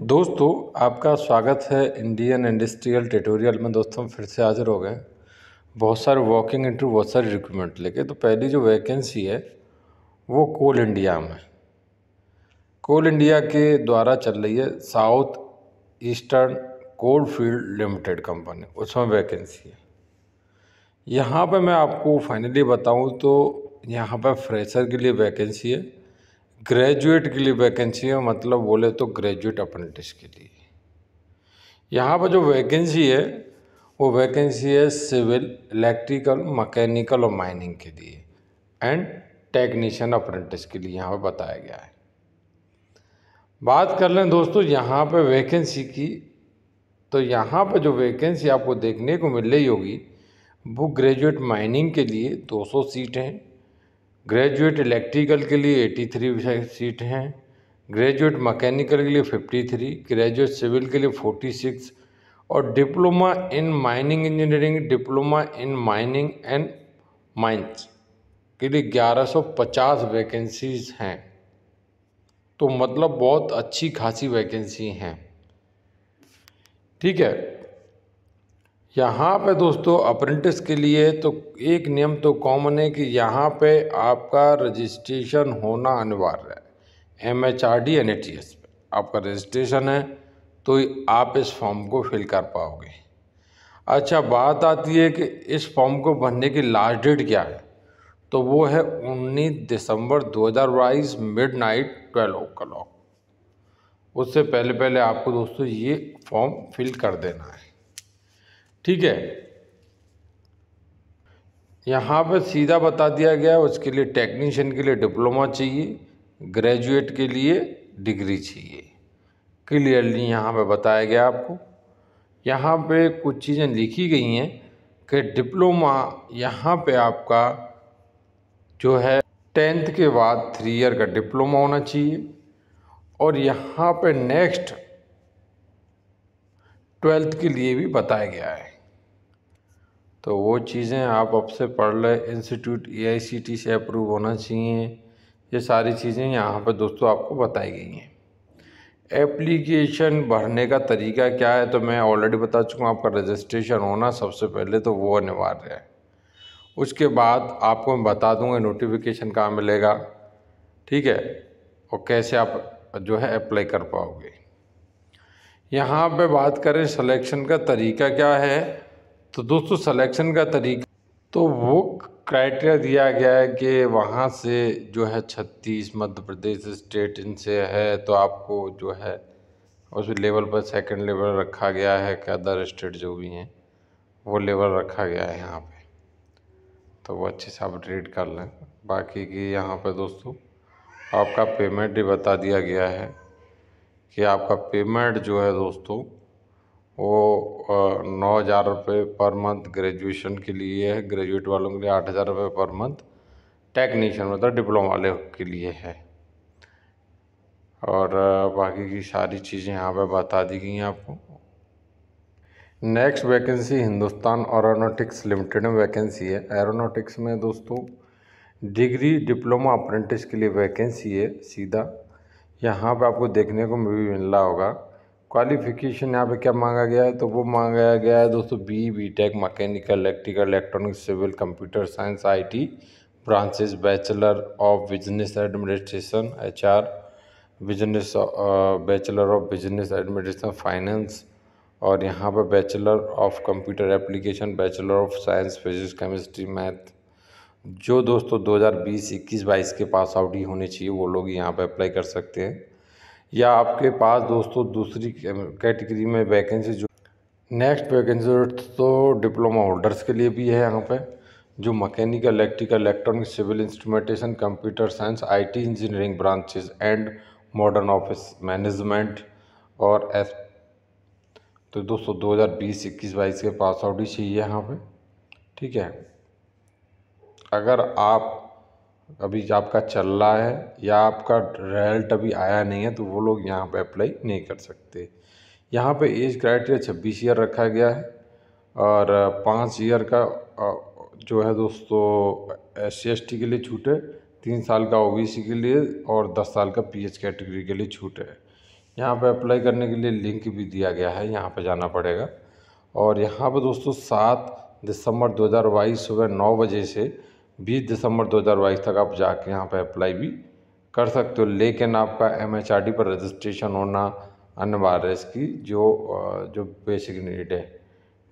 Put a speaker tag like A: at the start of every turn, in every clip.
A: दोस्तों आपका स्वागत है इंडियन इंडस्ट्रियल ट्यूटोरियल में दोस्तों हम फिर से हाजिर हो गए बहुत सारे वॉकिंग इंटरव्यू बहुत सारी रिक्रूटमेंट लेके तो पहली जो वैकेंसी है वो कोल इंडिया में कोल इंडिया के द्वारा चल रही है South Eastern Coal Field Limited company उसमें वैकेंसी है यहाँ पर मैं आपको फाइनली बताऊँ तो यहाँ पर फ्रेशर के लिए वैकेंसी है ग्रेजुएट के लिए वैकेंसी है मतलब बोले तो ग्रेजुएट अप्रेंटिस के लिए यहाँ पर जो वैकेंसी है वो वैकेंसी है सिविल इलेक्ट्रिकल मैकेनिकल और माइनिंग के लिए एंड टेक्नीशियन अप्रेंटिस के लिए यहाँ पर बताया गया है बात कर लें दोस्तों यहाँ पर वैकेंसी की तो यहाँ पर जो वैकेंसी आपको देखने को मिल रही होगी वो ग्रेजुएट माइनिंग के लिए 200 सीट हैं ग्रेजुएट इलेक्ट्रिकल के लिए एटी थ्री सीट हैं ग्रेजुएट मैकेनिकल के लिए फिफ्टी थ्री ग्रेजुएट सिविल के लिए फोर्टी सिक्स और diploma in mining engineering diploma in mining and mines के लिए ग्यारह सौ पचास वैकेंसीज हैं तो मतलब बहुत अच्छी खासी वैकेंसी हैं ठीक है यहाँ पे दोस्तों अप्रेंटिस के लिए तो एक नियम तो कॉमन है कि यहाँ पे आपका रजिस्ट्रेशन होना अनिवार्य है M H R D N A T S पे आपका रजिस्ट्रेशन है तो आप इस फॉर्म को फिल कर पाओगे अच्छा बात आती है कि इस फॉर्म को भरने की लास्ट डेट क्या है तो वो है उन्नीस दिसंबर दो हज़ार बाईस midnight twelve o'clock उससे पहले पहले आपको दोस्तों ये फॉर्म फिल कर देना है ठीक है यहाँ पर सीधा बता दिया गया उसके लिए टेक्नीशियन के लिए डिप्लोमा चाहिए ग्रेजुएट के लिए डिग्री चाहिए क्लियरली यहाँ पे बताया गया आपको यहाँ पे कुछ चीज़ें लिखी गई हैं कि डिप्लोमा यहाँ पे आपका जो है टेंथ के बाद थ्री ईयर का डिप्लोमा होना चाहिए और यहाँ पे नेक्स्ट ट्वेल्थ के लिए भी बताया गया है तो वो चीज़ें आप अब से पढ़ लें इंस्टीट्यूट ए से अप्रूव होना चाहिए ये सारी चीज़ें यहाँ पर दोस्तों आपको बताई गई हैं एप्लीकेशन भरने का तरीका क्या है तो मैं ऑलरेडी बता चुका हूँ आपका रजिस्ट्रेशन होना सबसे पहले तो वो अनिवार्य है उसके बाद आपको मैं बता दूँगा नोटिफिकेशन कहाँ मिलेगा ठीक है और कैसे आप जो है अप्लाई कर पाओगे यहाँ पे बात करें सिलेक्शन का तरीका क्या है तो दोस्तों सिलेक्शन का तरीका तो वो क्राइटेरिया दिया गया है कि वहाँ से जो है छत्तीस मध्य प्रदेश स्टेट इनसे है तो आपको जो है उस लेवल पर सेकंड लेवल रखा गया है कि अदर स्टेट जो भी हैं वो लेवल रखा गया है यहाँ पे तो वो अच्छे से आप ट्रेड कर लें बाकी की यहाँ पे दोस्तों आपका पेमेंट भी बता दिया गया है कि आपका पेमेंट जो है दोस्तों वो नौ हज़ार रुपये पर मंथ ग्रेजुएशन के लिए है ग्रेजुएट वालों के लिए आठ हज़ार रुपये पर मंथ टेक्नीशियन मतलब डिप्लोमा वाले के लिए है और बाकी की सारी चीज़ें यहाँ पे बता दी गई हैं आपको next vacancy Hindustan Aeronautics Limited में वैकेंसी है एरोनोटिक्स में दोस्तों डिग्री डिप्लोमा अप्रेंटिस के लिए वैकेंसी है सीधा यहाँ पे आपको देखने को भी मिल रहा होगा क्वालिफिकेशन यहाँ पे क्या मांगा गया है तो वो मांगा गया है दोस्तों B B tech mechanical electrical electronic civil computer science IT branches bachelor of business administration HR business bachelor of business administration finance और यहाँ पर bachelor of computer application bachelor of science physics chemistry math जो दोस्तों दो हज़ार के pass out ही होने चाहिए वो लोग यहाँ पर अप्लाई कर सकते हैं या आपके पास दोस्तों दूसरी कैटेगरी में वैकेंसी जो नेक्स्ट वैकेंसी तो डिप्लोमा होल्डर्स के लिए भी है यहाँ पे जो mechanical electrical electronic civil instrumentation computer science IT engineering branches and modern office management और एस तो दोस्तों दो हज़ार बीस के पास आउट ही चाहिए यहाँ पर ठीक है अगर आप अभी आपका चल रहा है या आपका रिजल्ट अभी आया नहीं है तो वो लोग यहाँ पे अप्लाई नहीं कर सकते यहाँ पे एज क्राइटेरिया छब्बीस ईयर रखा गया है और पाँच ईयर का जो है दोस्तों एस सी के लिए छूट है तीन साल का ओबीसी के लिए और दस साल का पीएच कैटेगरी के लिए छूट है यहाँ पे अप्लाई करने के लिए लिंक भी दिया गया है यहाँ पे जाना पड़ेगा और यहाँ पे दोस्तों सात दिसंबर 2022 सुबह नौ बजे से बीस दिसंबर 2022 तक आप जाके यहाँ पर अप्लाई भी कर सकते हो लेकिन आपका एम पर रजिस्ट्रेशन होना अनिवार्य है इसकी जो जो बेसिक नीड है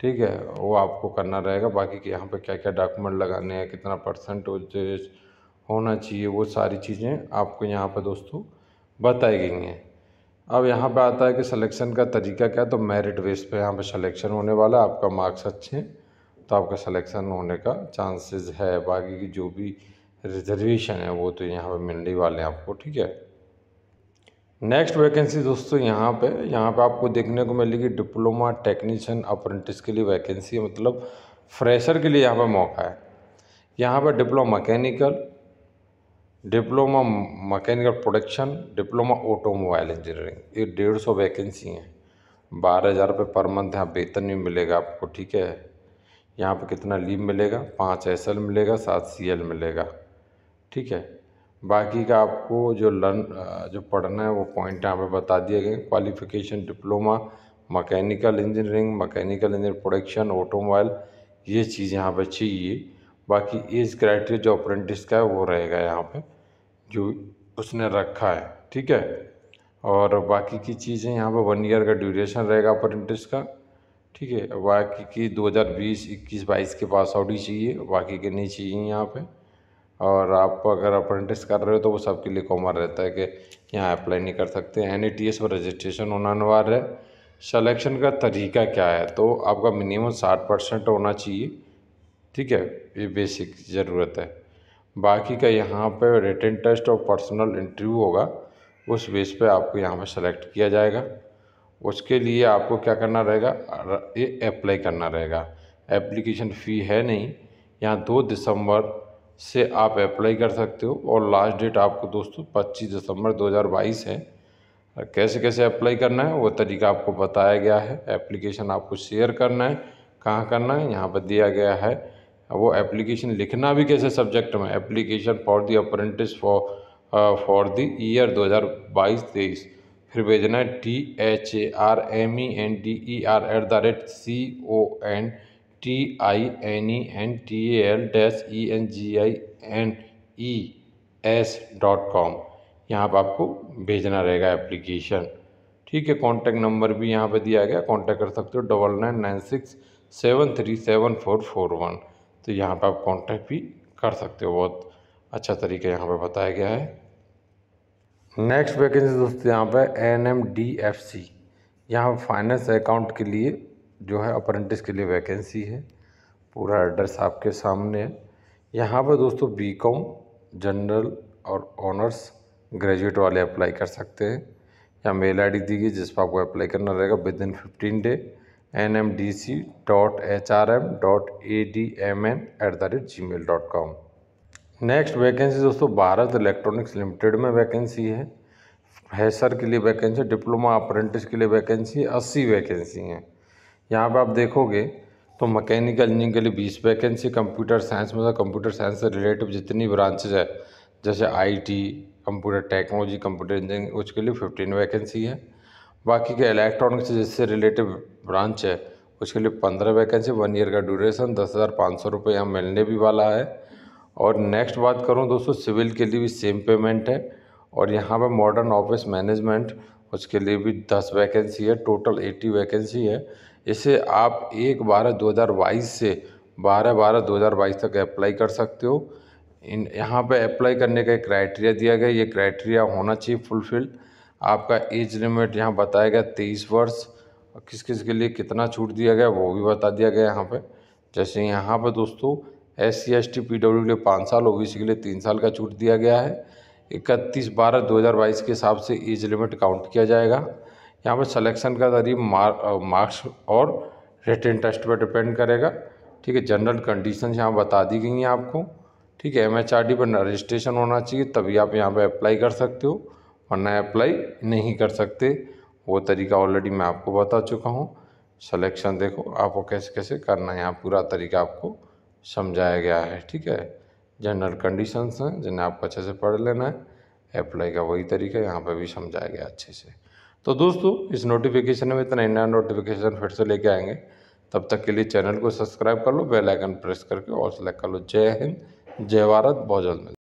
A: ठीक है वो आपको करना रहेगा बाकी के यहाँ पे क्या क्या डॉक्यूमेंट लगाने हैं कितना परसेंट होना चाहिए वो सारी चीज़ें आपको यहाँ पर दोस्तों बताई गई हैं अब यहाँ पे आता है कि सिलेक्शन का तरीका क्या है तो मेरिट बेस पे यहाँ पे सिलेक्शन होने वाला है आपका मार्क्स अच्छे हैं तो आपका सिलेक्शन होने का चांसेस है बाकी की जो भी रिजर्वेशन है वो तो यहाँ पे मिलने वाले हैं आपको ठीक है नेक्स्ट वैकेंसी दोस्तों यहाँ पे यहाँ पे आपको देखने को मिलेगी डिप्लोमा टेक्नीशियन अप्रेंटिस के लिए वैकेंसी मतलब फ्रेशर के लिए यहाँ पे मौका है यहाँ पे diploma mechanical diploma mechanical production diploma automobile engineering ये डेढ़ सौ वैकेंसी हैं बारह हज़ार रुपये पर मंथ यहाँ वेतन भी मिलेगा आपको ठीक है यहाँ पर कितना लीव मिलेगा पाँच एस मिलेगा सात सी मिलेगा ठीक है बाकी का आपको जो लर्न जो पढ़ना है वो पॉइंट यहाँ पे बता दिए गए qualification diploma mechanical engineering mechanical engineer production automobile ये चीज़ यहाँ पे चाहिए बाकी एज क्राइटेरिया जो अप्रेंटिस का है वो रहेगा यहाँ पे जो उसने रखा है ठीक है और बाकी की चीज़ें यहाँ पर वन ईयर का ड्यूरेशन रहेगा अप्रेंटिस का ठीक है बाकी की 2020 21 22 के पास आउट ही चाहिए बाकी के नहीं चाहिए यहाँ पे और आप अगर अप्रेंटिस कर रहे हो तो वो सबके लिए कॉमन रहता है कि यहाँ अप्लाई नहीं कर सकते एन ई पर रजिस्ट्रेशन होना अनिवार्य है सलेक्शन का तरीका क्या है तो आपका मिनिमम साठ परसेंट होना चाहिए ठीक है ये बेसिक ज़रूरत है बाकी का यहाँ पे रिटर्न टेस्ट और पर्सनल इंटरव्यू होगा उस बेस पे आपको यहाँ पे सेलेक्ट किया जाएगा उसके लिए आपको क्या करना रहेगा ये अप्लाई करना रहेगा एप्लीकेशन फ़ी है नहीं यहाँ दो दिसंबर से आप अप्लाई कर सकते हो और लास्ट डेट आपको दोस्तों पच्चीस दिसंबर बाईस है कैसे कैसे अप्लाई करना है वो तरीका आपको बताया गया है एप्लीकेशन आपको शेयर करना है कहाँ करना है यहाँ पर दिया गया है वो एप्लीकेशन लिखना भी कैसे सब्जेक्ट में application for the apprentice for for the year 2022 तेईस फिर भेजना है T H A R M E N D E R at the rate C O N T I N E N T A L dash E N G I N E S dot com यहाँ पर आपको भेजना रहेगा application ठीक है contact number भी यहाँ पर दिया गया कॉन्टैक्ट कर सकते हो double nine nine six seven three seven four four one तो यहाँ पर आप कॉन्टैक्ट भी कर सकते हो बहुत अच्छा तरीका यहाँ पर बताया गया है नेक्स्ट वैकेंसी दोस्तों यहाँ पर N M D F C यहाँ फाइनेंस अकाउंट के लिए जो है अप्रेंटिस के लिए वैकेंसी है पूरा एड्रेस आपके सामने है यहाँ पर दोस्तों बी कॉम जनरल और ऑनर्स ग्रेजुएट वाले अप्लाई कर सकते हैं या मेल आई दी गई जिस पर आपको अप्लाई करना रहेगा within fifteen day N M D C dot H R M dot A D M N at the rate Gmail dot com next vacancy दोस्तों भारत इलेक्ट्रॉनिक्स लिमिटेड में वैकेंसी है फैसर के लिए वैकेंसी डिप्लोमा अप्रेंटिस के लिए vacancy अस्सी vacancy हैं यहाँ पर आप देखोगे तो मैकेनिकल इंजीनियरिंग के लिए बीस वैकेंसी कंप्यूटर साइंस में कंप्यूटर साइंस से रिलेटिव जितनी ब्रांचेज है जैसे IT computer technology computer engineering उसके लिए फिफ्टीन वैकेंसी है बाकी के इलेक्ट्रॉनिक्स जिससे रिलेटिव ब्रांच है उसके लिए पंद्रह वैकेंसी वन ईयर का ड्यूरेशन दस हज़ार पाँच सौ रुपये यहाँ मिलने भी वाला है और नेक्स्ट बात करूँ दोस्तों सिविल के लिए भी सेम पेमेंट है और यहाँ पर मॉडर्न ऑफिस मैनेजमेंट उसके लिए भी दस वैकेंसी है टोटल एटी वैकेंसी है इसे आप एक बारह दो हज़ार बाईस से बारह बारह दो हज़ार बाईस तक अप्लाई कर सकते हो इन यहाँ पे अप्लाई करने का एक क्राइटेरिया दिया गया ये क्राइटेरिया होना चाहिए फुलफिल आपका एज लिमिट यहाँ बताया गया तेईस वर्ष किस किस के लिए कितना छूट दिया गया वो भी बता दिया गया यहाँ पे जैसे यहाँ पे दोस्तों S C S T P W के लिए पाँच साल ओ बी सी के लिए तीन साल का छूट दिया गया है इकतीस बारह दो हज़ार बाईस के हिसाब से एज लिमिट काउंट किया जाएगा यहाँ पर सलेक्शन का जरिए मार्क्स और रिटर्न टेस्ट पर डिपेंड करेगा ठीक है जनरल कंडीशंस यहाँ बता दी गई हैं आपको ठीक है एम एच आर डी पर रजिस्ट्रेशन होना चाहिए तभी आप यहाँ पर अप्लाई कर सकते हो वरना अप्लाई नहीं कर सकते वो तरीका ऑलरेडी मैं आपको बता चुका हूँ सलेक्शन देखो आपको कैसे कैसे करना है यहाँ पूरा तरीका आपको समझाया गया है ठीक है जनरल कंडीशंस हैं जिन्हें आपको अच्छे से पढ़ लेना है अप्लाई का वही तरीका यहाँ पर भी समझाया गया अच्छे से तो दोस्तों इस नोटिफिकेशन में इतना नया नोटिफिकेशन फिर से लेके आएंगे तब तक के लिए चैनल को सब्सक्राइब कर लो बेल आइकन प्रेस करके और सेलेक्ट कर लो जय हिंद जय भारत बहुत जल्द